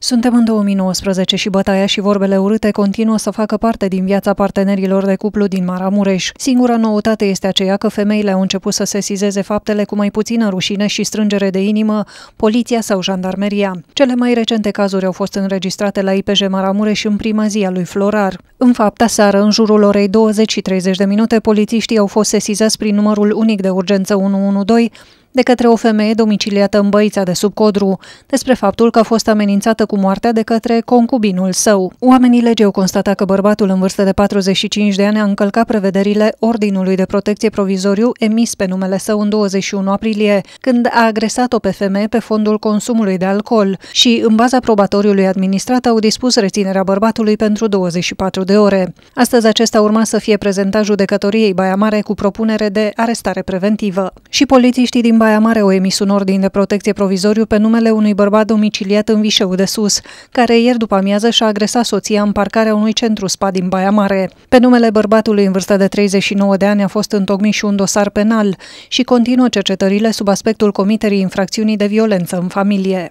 Suntem în 2019 și bătaia și vorbele urâte continuă să facă parte din viața partenerilor de cuplu din Maramureș. Singura noutate este aceea că femeile au început să sesizeze faptele cu mai puțină rușine și strângere de inimă, poliția sau jandarmeria. Cele mai recente cazuri au fost înregistrate la IPJ Maramureș în prima zi a lui Florar. În fapt, seară, în jurul orei 20 și 30 de minute, polițiștii au fost sesizați prin numărul unic de urgență 112 de către o femeie domiciliată în Băița de sub Codru, despre faptul că a fost amenințată cu moartea de către concubinul său. Oamenii legii au constatat că bărbatul în vârstă de 45 de ani a încălcat prevederile Ordinului de Protecție Provizoriu emis pe numele său în 21 aprilie, când a agresat-o pe femeie pe fondul consumului de alcool și, în baza probatoriului administrat, au dispus reținerea bărbatului pentru 24 de ore. Astăzi acesta urma să fie prezentat judecătoriei Baia Mare cu propunere de arestare preventivă. Și polițiștii din Baia Baia Mare au emis un ordin de protecție provizoriu pe numele unui bărbat domiciliat în Vișeu de Sus, care ieri după amiază și-a agresat soția în parcarea unui centru spa din Baia Mare. Pe numele bărbatului în vârstă de 39 de ani a fost întocmit și un dosar penal și continuă cercetările sub aspectul comiterii infracțiunii de violență în familie.